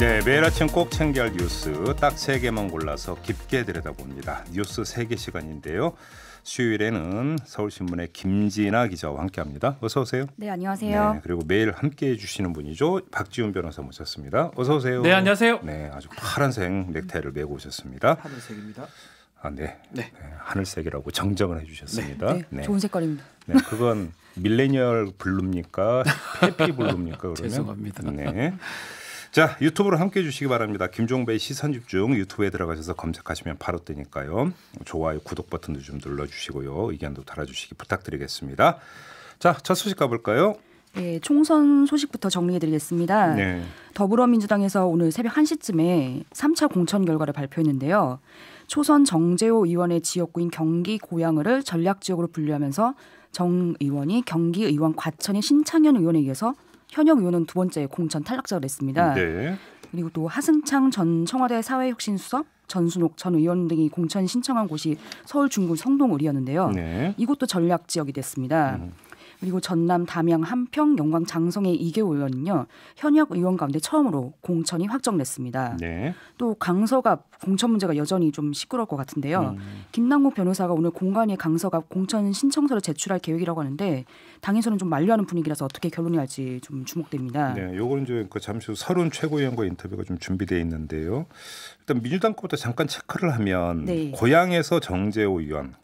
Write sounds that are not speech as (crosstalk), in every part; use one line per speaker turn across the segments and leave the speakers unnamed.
네, 매일 아침 꼭 챙겨야 할 뉴스 딱 세 개만 골라서 깊게 들여다봅니다. 뉴스 세개 시간인데요. 수요일에는 서울신문의 김진아 기자와 함께합니다. 어서 오세요.
네, 안녕하세요. 네,
그리고 매일 함께해 주시는 분이죠. 박지훈 변호사 모셨습니다. 어서 오세요. 네, 안녕하세요. 네, 아주 파란색 넥타이를 메고 오셨습니다. 파란색입니다. 아, 네. 네. 네. 하늘색이라고 정정을 해주셨습니다. 네, 네. 네. 좋은 색깔입니다. 네, 그건 밀레니얼 블루입니까? (laughs) 페피 블루입니까? (laughs) 죄송합니다. 네. 자 유튜브로 함께해 주시기 바랍니다. 김종배 시선 집중 유튜브에 들어가셔서 검색하시면 바로 뜨니까요. 좋아요, 구독 버튼도 좀 눌러주시고요. 의견도 달아주시기 부탁드리겠습니다. 자 첫
소식 가볼까요? 네, 총선 소식부터 정리해드리겠습니다. 네. 더불어민주당에서 오늘 새벽 1시쯤에 3차 공천 결과를 발표했는데요. 초선 정재호 의원의 지역구인 경기 고양을 전략 지역으로 분류하면서 정 의원이 경기 의원 과천의 신창현 의원에 게서 현역 의원은 두 번째 공천 탈락자가 됐습니다. 네. 그리고 또 하승창 전 청와대 사회혁신수석 전순옥 전 의원 등이 공천 신청한 곳이 서울 중구 성동을이었는데요. 네. 이곳도 전략 지역이 됐습니다. 음. 그리고 전남 담양 함평 영광 장성의 이계호 의원은요 현역 의원 가운데 처음으로 공천이 확정됐습니다. 네. 또 강서갑 공천 문제가 여전히 좀 시끄러울 것 같은데요. 음. 김남국 변호사가 오늘 공관위 강서갑 공천 신청서를 제출할 계획이라고 하는데 당에서는 좀 만류하는 분위기라서 어떻게 결론이 날지 좀 주목됩니다. 네,
요거는 이제 그 잠시 후 서른 최고위원과 인터뷰가 좀 준비돼 있는데요. 일단 민주당 것부터 잠깐 체크를 하면 네. 고향에서 정재호 의원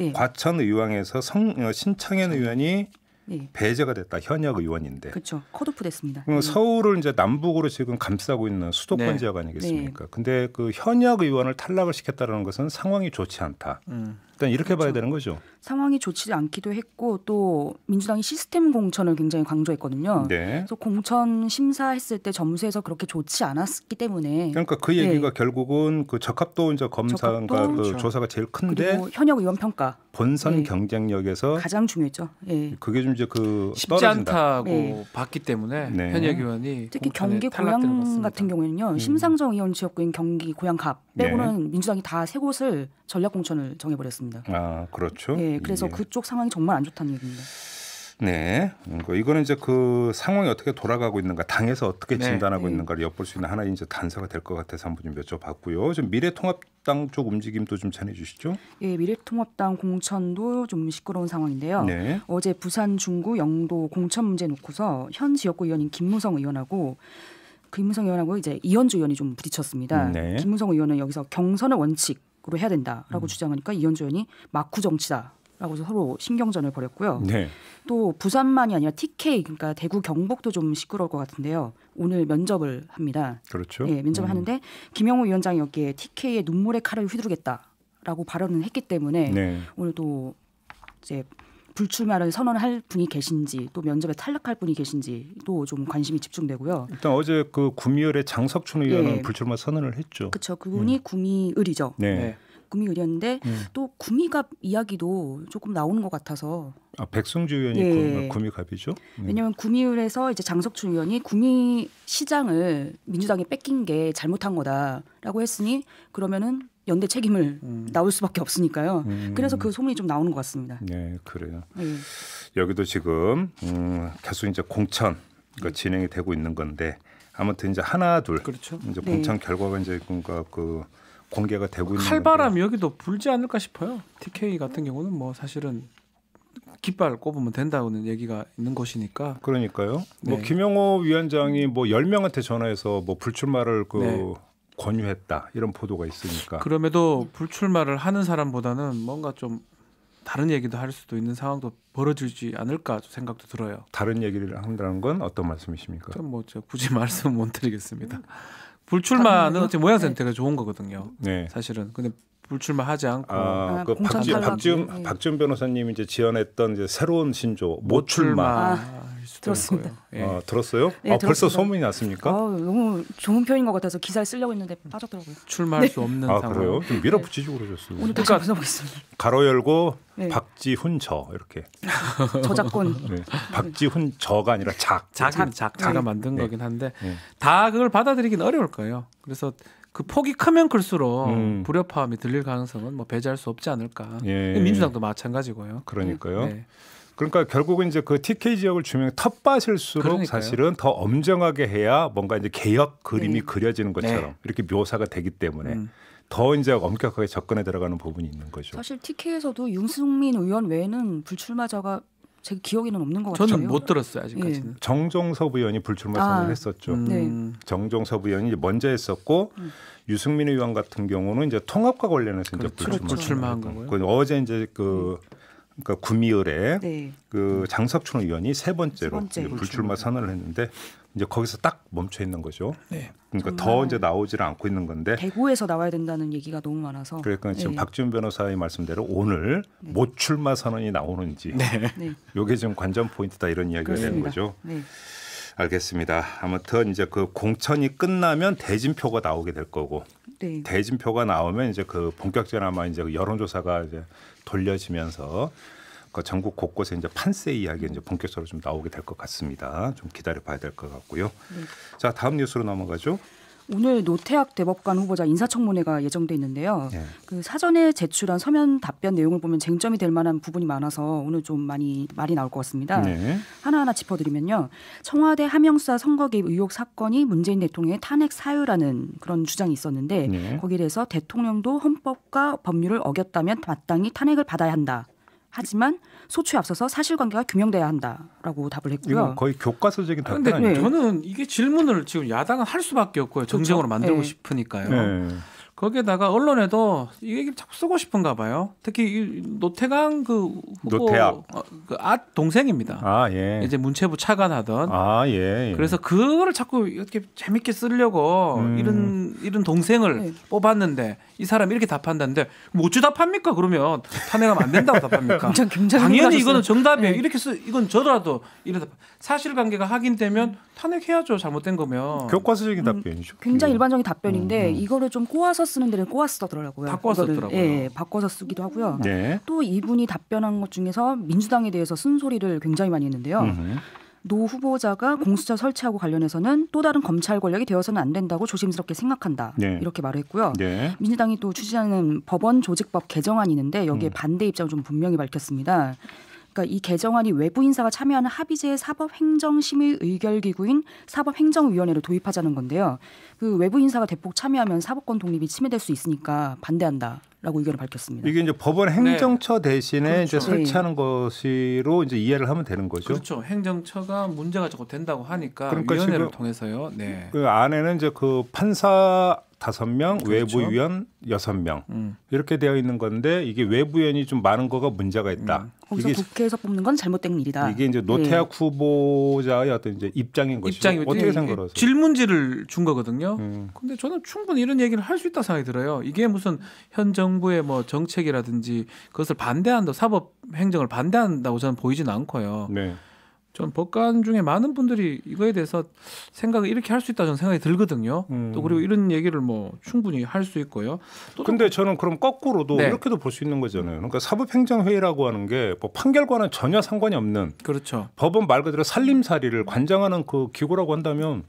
네. 과천 의왕에서 성, 어, 신창현 의원이 네. 배제가 됐다 현역 의원인데 그렇죠
컷오프 됐습니다. 네.
서울을 이제 남북으로 지금 감싸고 있는 수도권 네. 지역 아니겠습니까? 네. 근데 그 현역 의원을 탈락을 시켰다는 것은 상황이 좋지 않다. 음. 일단 이렇게 그렇죠. 봐야 되는 거죠.
상황이 좋지 않기도 했고 또 민주당이 시스템 공천을 굉장히 강조했거든요. 네. 그래서 공천 심사했을 때 점수에서 그렇게 좋지 않았기 때문에 그러니까 그 네. 얘기가
네. 결국은 그 적합도 이제 검사가 그러니까 그 그렇죠. 조사가 제일 큰데
현역 의원 평가
본선 네. 경쟁력에서 가장 중요했죠. 예. 그게 좀 이제 그 쉽지 떨어진다. 않다고 네. 봤기 때문에 네. 현역
의원이 특히 경기 고양
같은 경우에는요. 음. 심상정 의원 지역구인 경기 고양갑 네. 빼고는 민주당이 다 세 곳을 전략 공천을 정해버렸습니다. 있습니다.
아 그렇죠. 예, 그래서
예. 그쪽 상황이 정말 안 좋다는 얘기입니다.
네, 이거는 이제 그 상황이 어떻게 돌아가고 있는가, 당에서 어떻게 네, 진단하고 네. 있는가를 엿볼 수 있는 하나의 이제 단서가 될 것 같아서 한번 좀 여쭤봤고요. 좀 미래통합당 쪽 움직임도 좀 전해주시죠.
예, 미래통합당 공천도 좀 시끄러운 상황인데요. 네. 어제 부산 중구 영도 공천 문제 놓고서 현 지역구 의원인 김무성 의원하고 김무성 의원하고 이제 이현주 의원이 좀 부딪혔습니다. 네. 김무성 의원은 여기서 경선의 원칙 정책으로 해야 된다라고 음. 주장하니까 이현주 의원이 마쿠 정치다. 라고 해서 서로 신경전을 벌였고요. 네. 또 부산만이 아니라 TK 그러니까 대구 경북도 좀 시끄러울 것 같은데요. 오늘 면접을 합니다.
그렇죠. 예, 면접을 음. 하는데
김영호 위원장이 여기에 TK의 눈물의 칼을 휘두르겠다라고 발언을 했기 때문에 네. 오늘 도 이제 불출마를 선언할 분이 계신지 또 면접에 탈락할 분이 계신지도 좀 관심이 집중되고요.
일단 어제 그 구미열의 장석춘 의원은 예. 불출마 선언을 했죠.
그렇죠. 그분이 음. 구미을이죠. 네. 네. 구미을이었는데 음. 또 구미갑 이야기도 조금 나오는 것 같아서
아, 백승주 의원이 예. 구미갑이죠. 네. 음.
왜냐하면 구미을에서 이제 장석춘 의원이 구미 시장을 민주당에 뺏긴 게 잘못한 거다라고 했으니 그러면은 연대 책임을 음. 나올 수밖에 없으니까요. 음. 그래서 그 소문이 좀 나오는 것 같습니다. 네, 그래요. 네.
여기도 지금 음, 계속 이제 공천 그 진행이 되고 있는 건데 아무튼 이제 하나 둘 그렇죠. 이제 네. 공천 네. 결과가 이제 뭔가 그 공개가 되고 있는
칼바람 여기도 불지 않을까 싶어요. TK 같은 경우는 뭐 사실은 깃발 꼽으면 된다는 얘기가 있는 것이니까. 그러니까요. 뭐
네. 뭐 김영호 위원장이 뭐 열명한테 전화해서 뭐 불출마를 그 네. 권유했다 이런 보도가 있으니까
그럼에도 불출마를 하는 사람보다는 뭔가 좀 다른 얘기도 할 수도 있는 상황도 벌어지지 않을까 생각도
들어요. 다른 얘기를 한다는 건 어떤 말씀이십니까? 뭐 굳이 (laughs) 말씀 못 드리겠습니다.
불출마는 음. 어째 모양 선택이 네. 좋은
거거든요. 네. 사실은 근데 불출마 하지 않고 아, 아 그 박지, 박지훈 네. 박지훈 변호사님이 제 지원했던 이제 새로운 신조 모출마 아, 아 들었습니다. 아, 예. 아, 들었어요? 예, 아, 벌써 소문이 났습니까? 아, 너무
좋은 표인것 같아서 기사에 쓰려고 했는데 빠졌더라고요. 출마할
네. 수 없는 아, 상황. 그래요? 좀밀어붙이시 네. 그러셨어요. 오늘 그러니까 보겠습니다.
가로 열고 네. 박지훈 저 이렇게 (laughs) 저작권. 네. 박지훈 저가 아니라 작. 작, 작, 작 자가 만든 거긴 한데 다 그걸 받아들이긴
어려울 거예요. 그래서 그 폭이 크면 클수록 음. 불협화음이 들릴 가능성은 뭐 배제할 수
없지 않을까. 예. 민주당도 마찬가지고요. 그러니까요. 네. 그러니까 결국은 이제 그 TK 지역을 주면 텃밭일수록 그러니까요. 사실은 더 엄정하게 해야 뭔가 이제 개혁 그림이 네. 그려지는 것처럼 네. 이렇게 묘사가 되기 때문에 음. 더 이제 엄격하게 접근에 들어가는 부분이 있는 거죠.
사실 TK에서도 윤승민 의원 외에는 불출마자가 제 기억에는 없는 것 같아요. 저는 못
들었어요 아직까지는. 예. 정종섭 의원이 불출마 선을 아, 했었죠. 네. 음. 네. 정종섭 의원이 먼저 했었고 음. 유승민 의원 같은 경우는 이제 통합과 관련해서 그렇죠. 이제 불출마. 불출마한 거고요. 그 어제 이제 그 음. 그러니까 구미열에 네. 그 장석춘 의원이 세 번째로 세 번째 불출마 선언을 했는데 이제 거기서 딱 멈춰 있는 거죠.
네. 그러니까 더 이제
나오질 않고 있는 건데
대구에서 나와야 된다는 얘기가 너무 많아서 그러니까 지금 네. 박지훈
변호사의 말씀대로 오늘 네. 못 출마 선언이 나오는지 네. 네. 요게 지금 관전 포인트다 이런 이야기가 그렇습니다. 되는 거죠. 네. 알겠습니다. 아무튼 이제 그 공천이 끝나면 대진표가 나오게 될 거고 네. 대진표가 나오면 이제 그 본격적인 아마 이제 그 여론조사가 이제 돌려지면서 그 전국 곳곳에 이제 판세 이야기 이제 본격적으로 좀 나오게 될 것 같습니다. 좀 기다려 봐야 될 것 같고요. 네. 자 다음 뉴스로 넘어가죠.
오늘 노태학 대법관 후보자 인사청문회가 예정돼 있는데요. 네. 그 사전에 제출한 서면 답변 내용을 보면 쟁점이 될 만한 부분이 많아서 오늘 좀 많이 말이 나올 것 같습니다. 네. 하나하나 짚어드리면요. 청와대 하명사 선거 개입 의혹 사건이 문재인 대통령의 탄핵 사유라는 그런 주장이 있었는데 네. 거기에 대해서 대통령도 헌법과 법률을 어겼다면 마땅히 탄핵을 받아야 한다. 하지만 소추에 앞서서 사실관계가 규명돼야 한다라고 답을 했고요.
거의 교과서적인
답변
아니에요. 저는 이게 질문을 지금 야당은 할 수밖에 없고요. 그렇죠. 정쟁으로 만들고 네. 싶으니까요. 네. 거기에다가 언론에도 이 얘기를 자꾸 쓰고 싶은가 봐요. 특히 노태강 그 후보 노태학. 어, 그아 동생입니다. 아 예. 이제 문체부 차관하던. 아 예. 예. 그래서 그거를 자꾸 이렇게 재밌게 쓰려고 음. 이런 이런 동생을 네. 뽑았는데 이 사람 이렇게 답한다는데 뭐 어찌 답합니까? 그러면 탄핵하면 안 된다고 (laughs) 답합니까? 당연히 이거는 정답이에요. 네. 이렇게 쓰 이건 저라도 이런 사실관계가 확인되면 탄핵해야죠. 잘못된 거면. 교과서적인 답변이죠. 음,
굉장히 일반적인 답변인데 음, 음. 이거를 좀 꼬아서 쓰는 데는 꼬아 쓰더라고요. 바꿔 썼더라고요. 예, 바꿔서 쓰기도 하고요. 네. 또 이분이 답변한 것 중에서 민주당에 대해서 쓴소리를 굉장히 많이 했는데요. 음흠. 노 후보자가 공수처 설치하고 관련해서는 또 다른 검찰 권력이 되어서는 안 된다고 조심스럽게 생각한다 네. 이렇게 말했고요. 을 네. 민주당이 또 추진하는 법원 조직법 개정안이 있는데 여기에 음. 반대 입장을 좀 분명히 밝혔습니다. 그러니까 이 개정안이 외부 인사가 참여하는 합의제 의 사법행정심의 의결기구인 사법행정위원회를 도입하자는 건데요. 그 외부 인사가 대폭 참여하면 사법권 독립이 침해될 수 있으니까 반대한다. 라고 의견을 밝혔습니다.
이게 이제 법원 네. 행정처 네. 대신에 그렇죠. 이제 설치하는 네. 것으로 이제 이해를 하면 되는 거죠. 그렇죠.
행정처가 문제가 자꾸 된다고 하니까 그러니까 위원회를 통해서요. 네.
그 안에는 이제 그 판사 다섯 명 그렇죠. 외부 위원 여섯 명 음. 이렇게 되어 있는 건데 이게 외부 위원이 좀 많은 거가 문제가 있다. 음. 거기서 이게
국회에서 뽑는 건 잘못된 일이다. 이게 이제 예. 노태학
네. 후보자의 어떤 이제 입장인 것이죠. 어떻게 생각하세요?
질문지를 준 거거든요. 음. 근데 저는 충분히 이런 얘기를 할 수 있다 생각이 들어요. 이게 무슨 현 정부의 뭐 정책이라든지 그것을 반대한다 사법 행정을 반대한다고 저는 보이지는 않고요. 네. 전 법관 중에 많은 분들이 이거에 대해서 생각을 이렇게 할 수 있다 저는 생각이 들거든요. 음. 또 그리고
이런 얘기를 뭐 충분히 할 수 있고요. 또 근데 저는 그럼 거꾸로도 네. 이렇게도 볼 수 있는 거잖아요. 그러니까 사법행정회의라고 하는 게 뭐 판결과는 전혀 상관이 없는 그렇죠. 법은 말 그대로 살림살이를 관장하는 그 기구라고 한다면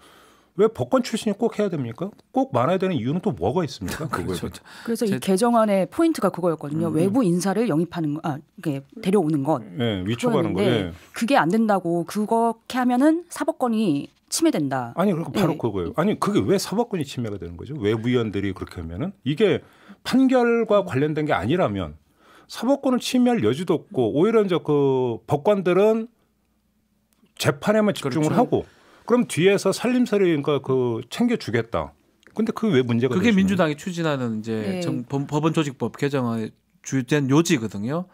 왜 법관 출신이 꼭 해야 됩니까? 꼭 많아야 되는 이유는 또 뭐가 있습니까? 그 그렇죠.
그래서 제... 이 개정안의 포인트가 그거였거든요. 음. 외부 음. 인사를 영입하는 아, 이게 데려오는 것. 네, 위촉하는 거. 예. 그게 안 된다고 그렇게 하면은 사법권이 침해된다. 아니, 그러니까 바로 예.
그거예요. 아니, 그게 왜 사법권이 침해가 되는 거죠? 외부위원들이 그렇게 하면은 이게 판결과 관련된 게 아니라면 사법권을 침해할 여지도 없고 오히려 이제 그 법관들은 재판에만 집중을 그렇죠. 하고 그럼 뒤에서 살림살이니까 그러니까 그러그 챙겨주겠다. 근데 그 왜 문제가 그게 되시나요?
민주당이 추진하는 이제 네.
법원 조직법 개정의 안 주된 요지거든요.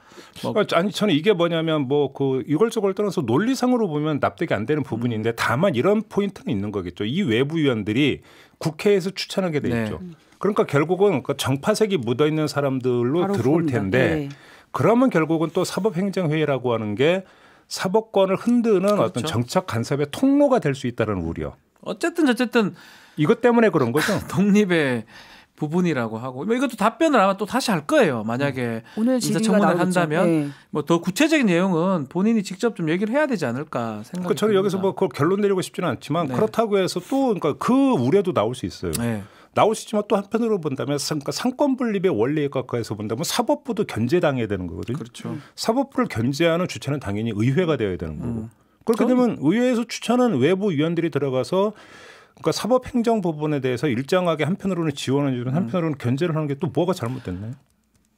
뭐 아, 아니 저는 이게 뭐냐면 뭐그 이걸 저걸 떠나서 논리상으로 보면 납득이 안 되는 부분인데 음. 다만 이런 포인트는 있는 거겠죠. 이 외부 위원들이 국회에서 추천하게 돼 네. 있죠. 그러니까 결국은 그 정파색이 묻어 있는 사람들로 들어올 겁니다. 텐데 네. 그러면 결국은 또 사법행정회의라고 하는 게 사법권을 흔드는 그렇죠. 어떤 정책 간섭의 통로가 될 수 있다는 우려. 어쨌든 어쨌든 이것 때문에 그런
거죠. (laughs) 독립의 부분이라고 하고 뭐 이것도 답변을 아마 또 다시 할 거예요. 만약에 음.
오늘 인사청문회 를 한다면 뭐 네.
뭐더 구체적인 내용은 본인이 직접 좀 얘기를 해야 되지 않을까 생각이 그러니까 저는 듭니다. 여기서 뭐 결론 내리고 싶지는 않지만 네. 그렇다고 해서 또 그러니까 그 우려도 나올 수 있어요. 네. 나오시지만또 한편으로 본다면 그러니까 상권 분립의 원리에 가까이서 본다면 사법부도 견제당해야 되는 거거든요. 그렇죠. 사법부를 견제하는 주체는 당연히 의회가 되어야 되는 거고. 음. 그렇게 되면 의회에서 추천한 외부 위원들이 들어가서 그러니까 사법 행정 부분에 대해서 일정하게 한편으로는 지원을 주는 음. 한편으로는 음. 견제를 하는 게 또 뭐가 잘못됐나요?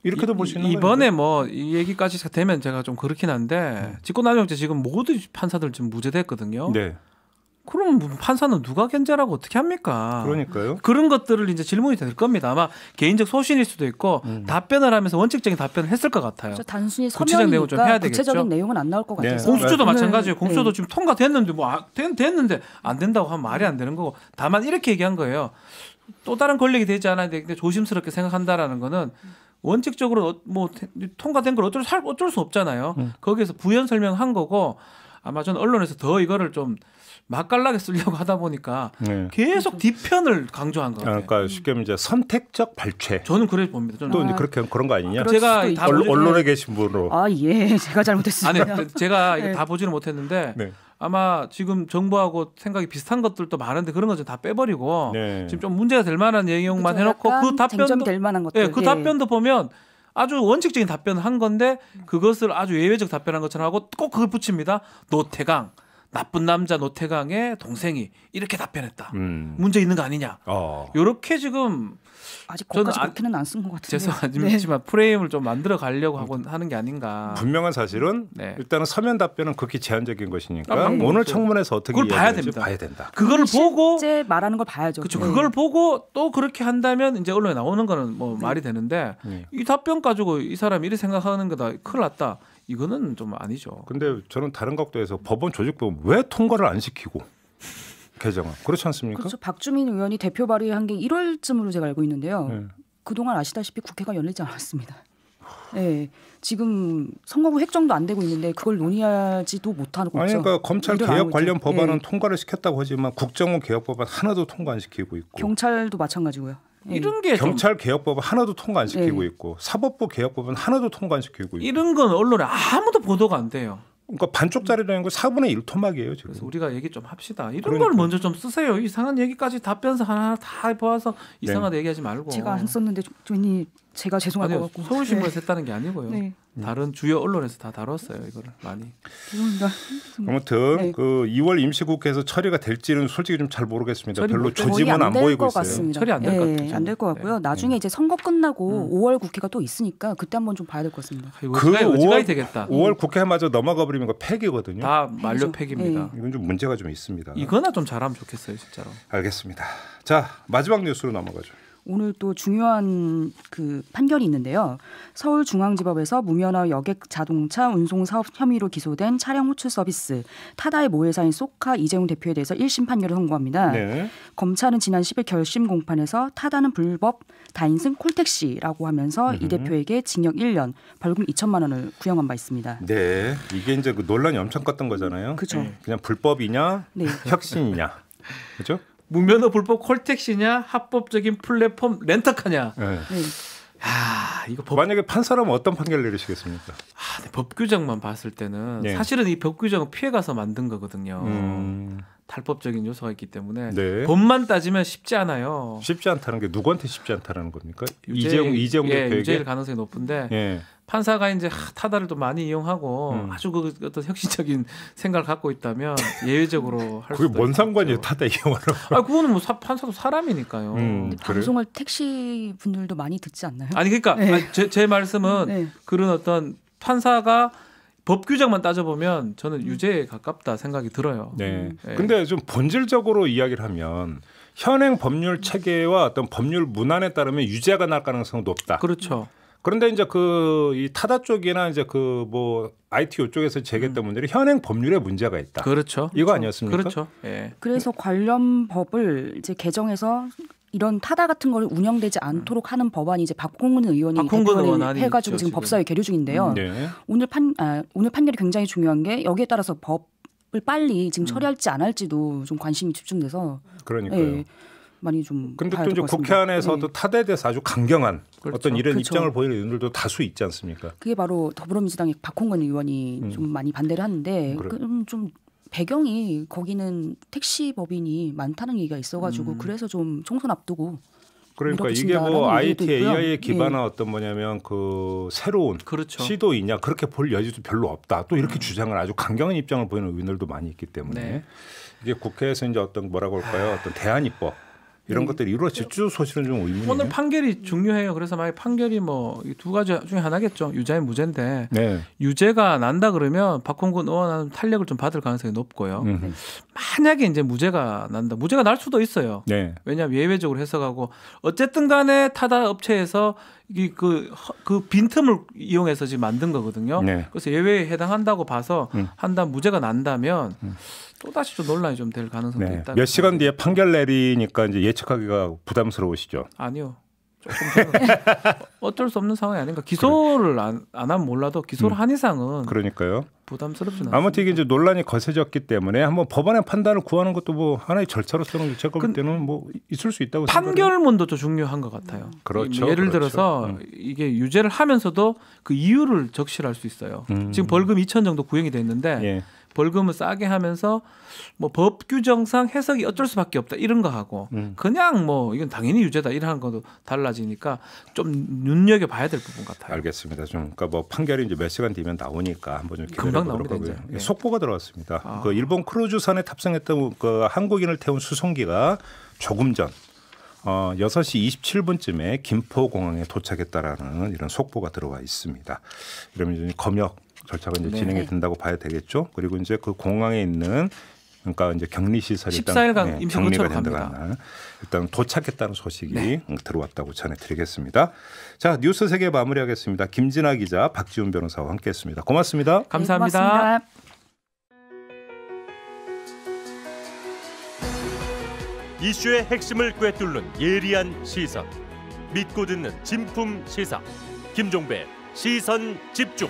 이렇게도 볼 수 있는
이번에 뭐이 얘기까지 되면 제가 좀 그렇긴 한데 음. 네. 집권남용죄 지금 모든 판사들 지금 무죄됐거든요. 네. 그럼 뭐 판사는 누가 견제라고 어떻게 합니까? 그러니까요. 그런 것들을 이제 질문이 될 겁니다. 아마 개인적 소신일 수도 있고 음. 답변을 하면서 원칙적인 답변을 했을 것 같아요. 그렇죠.
단순히 서면이 내용 좀 해야 되겠죠. 구체적인 내용은 안 나올 것 네. 같아서. 네. 네. 공수처도 마찬가지예요. 공수처도 네.
지금 통과됐는데 뭐 아, 됐는데 안 된다고 하면 말이 안 되는 거고 다만 이렇게 얘기한 거예요. 또 다른 권력이 되지 않아야 되는데 조심스럽게 생각한다라는 거는 원칙적으로 뭐 통과된 걸 어쩔, 수, 어쩔 수 없잖아요. 음. 거기에서 부연 설명한 거고 아마 전 언론에서 더 이거를 좀 맛깔나게 쓰려고 하다 보니까 네. 계속 뒤편을
강조한 것같요 그러니까 쉽게 말하 선택적 발췌. 저는 그래 봅니다. 저는. 또 이제 아, 그렇게 그런 거 아니냐? 제가
다 언론, 언론에 계신
분으로. 아 예, (laughs) 제가 잘못했습니다. 아니,
제가 네. 다 보지는 못했는데 네. 아마 지금 정부하고 생각이 비슷한 것들도 많은데 그런 것좀 다 빼버리고 네. 지금 좀 문제가 될 만한 내용만 해놓고 그 답변도 될 만한 것들. 예, 그 예. 답변도 보면 아주 원칙적인 답변을 한 건데 그것을 아주 예외적 답변한 것처럼 하고 꼭 그걸 붙입니다. 노태강 나쁜 남자 노태강의 동생이 이렇게 답변했다. 음. 문제 있는 거 아니냐. 어. 요렇게 지금 아직 거기까지 그렇게는 아, 안쓴 것 같은데 죄송하지만 네. 프레임을 좀 만들어 가려고 하고 하는 게 아닌가. 분명한
사실은 네. 일단은 서면 답변은 극히 제한적인 것이니까 아, 오늘 청문회에서 어떻게 그걸
봐야 됩니다. 봐야 된다. 그걸 보고 실제 말하는 걸 봐야죠. 그렇죠. 네. 그걸
보고 또 그렇게 한다면 이제 언론에 나오는 거는 뭐 네. 말이 되는데 네. 이 답변 가지고 이
사람이 이렇게 생각하는 거다 큰일 났다. 이거는 좀 아니죠. 근데 저는 다른 각도에서 법원 조직법 왜 통과를 안 시키고 개정을 그렇지 않습니까? 그렇죠.
박주민 의원이 대표 발의한 게 1월쯤으로 제가 알고 있는데요. 네. 그동안 아시다시피 국회가 열리지 않았습니다. 네, 지금 선거구 획정도 안 되고 있는데 그걸 논의하지도 못하고 아니, 그러니까 검찰 개혁 관련 법안은 네.
통과를 시켰다고 하지만 국정원 개혁 법안 하나도 통과 안 시키고 있고
경찰도 마찬가지고요. 음. 이런
게 경찰 개혁법은 하나도 통과 안 시키고 네. 있고 사법부 개혁법은 하나도 통과 안 시키고 있고 이런 건 언론에 아무도 보도가 안 돼요. 그러니까 반쪽짜리라는 건 4분의 1
토막이에요. 지금. 그래서 우리가 얘기 좀 합시다. 이런 그러니까. 걸 먼저 좀 쓰세요. 이상한 얘기까지 답변서 하나 다
모아서 이상하 네. 얘기하지 말고. 제가 안 썼는데 좀, 괜 제가 죄송할 아니요, 것 같고 서울신문에서 네. 했다는 게 아니고요. 네.
다른 주요 언론에서 다 다뤘어요 이거를 많이. 아무튼 네. 그 2월 임시국회에서 처리가 될지는 솔직히 좀 잘 모르겠습니다. 별로 조짐은 안, 보이고 있어요. 같습니다. 처리 안 될것 네, 같아요.
안될 것 같고요. 네. 나중에 이제 선거 끝나고 음. 5월 국회가 또 있으니까 그때 한번 좀 봐야 될 것 같습니다. 그
5월 그 되겠다. 5월 국회마저 넘어가 버리면 폐기거든요. 그 다 만료 폐기입니다. 이건 좀 문제가 좀 있습니다. 이거나
좀 잘하면 좋겠어요, 진짜로.
알겠습니다. 자 마지막 뉴스로 넘어가죠.
오늘 또 중요한 그 판결이 있는데요. 서울중앙지법에서 무면허 여객 자동차 운송 사업 혐의로 기소된 차량 호출 서비스 타다의 모회사인 소카 이재용 대표에 대해서 1심 판결을 선고합니다. 네. 검찰은 지난 10일 결심 공판에서 타다는 불법 다인승 콜택시라고 하면서 음. 이 대표에게 징역 1년, 벌금 2천만 원을 구형한 바 있습니다.
네, 이게 이제 그 논란이 엄청 컸던 거잖아요. 그죠. 그냥 불법이냐, 네. 혁신이냐, 그렇죠? 무면허 불법 콜택시냐 합법적인 플랫폼 렌터카냐. 네. 아, 이거 법... 만약에 판사라면 어떤 판결 내리시겠습니까? 아, 네, 법
규정만 봤을 때는 네. 사실은 이법 규정은 피해 가서 만든
거거든요. 음...
탈법적인 요소가 있기 때문에 네. 법만 따지면 쉽지 않아요.
쉽지 않다는 게 누구한테 쉽지 않다는 겁니까? 이재용 이재용 예, 대표에게 유죄일 가능성이 높은데 예.
판사가 이제 타다를 또 많이 이용하고 음. 아주 그 어떤 혁신적인 생각을 갖고 있다면 예외적으로 할 그게 뭔
상관이에요 타다 이용하는
아 그거는 뭐 사, 판사도 사람이니까요.
음, 방송을 택시 분들도 많이 듣지 않나요? 아니
그러니까 네. 아니, 제, 제 말씀은 네. 그런 어떤 판사가 법 규정만 따져보면 저는 음. 유죄에 가깝다 생각이 들어요.
네. 음. 네. 근데 좀 본질적으로 이야기를 하면 현행 법률 체계와 어떤 법률 문안에 따르면 유죄가 날 가능성은 높다. 그렇죠. 그런데 이제 그 이 타다 쪽이나 이제 그 뭐 IT 요쪽에서 제기했던 음. 문제는 현행 법률에 문제가 있다. 그렇죠. 이거 아니었습니까? 그렇죠. 예.
그래서 관련 법을 이제 개정해서 이런 타다 같은 걸 운영되지 음. 않도록 하는 법안이 이제 박홍근 의원이 박홍근 해가지고 있죠, 지금 법사위 계류 중인데요. 음. 네. 오늘 판 아, 오늘 판결이 굉장히 중요한 게 여기에 따라서 법을 빨리 지금 음. 처리할지 안 할지도 좀 관심이 집중돼서 그러니까요. 예, 많이 좀 근데 또 이제 국회
안에서도 네. 예. 타대에 대해서 아주 강경한 그렇죠. 어떤 이런 그렇죠. 입장을 보이는 의원들도 다수 있지 않습니까?
그게 바로 더불어민주당의 박홍근 의원이 음. 좀 많이 반대를 하는데 그래. 좀 배경이 거기는 택시 법인이 많다는 얘기가 있어가지고 음. 그래서 좀 총선 앞두고 그러니까 이게 뭐 IT AI에 기반한
예. 어떤 뭐냐면 그 새로운 그렇죠. 시도이냐 그렇게 볼 여지도 별로 없다. 또 이렇게 음. 주장을 아주 강경한 입장을 보이는 의원들도 많이 있기 때문에 네. 이게 국회에서 이제 어떤 뭐라고 할까요? 어떤 대안 입법 이런 것들이 이루어질지 네. 소실은 좀 의문이에요. 오늘
판결이 중요해요. 그래서 만약 판결이 뭐 두 가지 중에 하나겠죠. 유죄인 무죄인데 네. 유죄가 난다 그러면 박홍근 의원은 탄력을 좀 받을 가능성이 높고요. 음흠. 만약에 이제 무죄가 난다, 무죄가 날 수도 있어요. 네. 왜냐하면 예외적으로 해석하고 어쨌든간에 타다 업체에서 이그 그 빈틈을 이용해서 지금 만든 거거든요. 네. 그래서 예외에 해당한다고 봐서 음. 한단 무죄가 난다면 음. 또 다시 좀 논란이 좀 될 가능성도 네. 있다. 몇 시간
뒤에 판결 내리니까 이제 예측하기가 부담스러우시죠?
아니요. 조금 (laughs) 어쩔 수 없는 상황이 아닌가.
기소를 그래. 안, 안 하면 몰라도 기소를 음.
한 이상은
그러니까요.
부담스럽진 않습니
아무튼 이게 이제 논란이 거세졌기 때문에 한번 법원의 판단을 구하는 것도 뭐 하나의 절차로서는 제가 볼 때는 뭐 있을 수 있다고 판결문도 더 중요한 것 같아요. 그렇죠. 예를 그렇죠. 들어서 음.
이게 유죄를 하면서도 그 이유를 적실할 수 있어요. 음. 지금 벌금 2천 정도 구형이 됐는데 예. 벌금을 싸게 하면서 뭐 법 규정상 해석이 어쩔 수밖에 없다 이런 거 하고 음. 그냥 뭐 이건 당연히 유죄다 이런 것도 달라지니까 좀 눈여겨 봐야 될 부분 같아요.
알겠습니다. 좀 그러니까 뭐 판결이 이제 몇 시간 뒤면 나오니까 한번 좀 기다려 금방 나옵니다. 이제. 네. 속보가 들어왔습니다. 아. 그 일본 크루즈선에 탑승했던 그 한국인을 태운 수송기가 조금 전 어, 6시 27분쯤에 김포공항에 도착했다라는 이런 속보가 들어와 있습니다. 이러면 이제 검역 절차가 이제 네. 진행이 네. 된다고 봐야 되겠죠. 그리고 이제 그 공항에 있는 그러니까 이제 격리 시설이 14일간 임시근처로 갑니다. 일단 도착했다는 소식이 네. 음, 들어왔다고 전해드리겠습니다. 자 뉴스 세계 마무리하겠습니다. 김진아 기자, 박지훈 변호사와 함께했습니다. 고맙습니다. 네, 감사합니다. 네, 고맙습니다. 이슈의 핵심을 꿰뚫는 예리한 시선, 믿고 듣는 진품 시사, 김종배
시선 집중.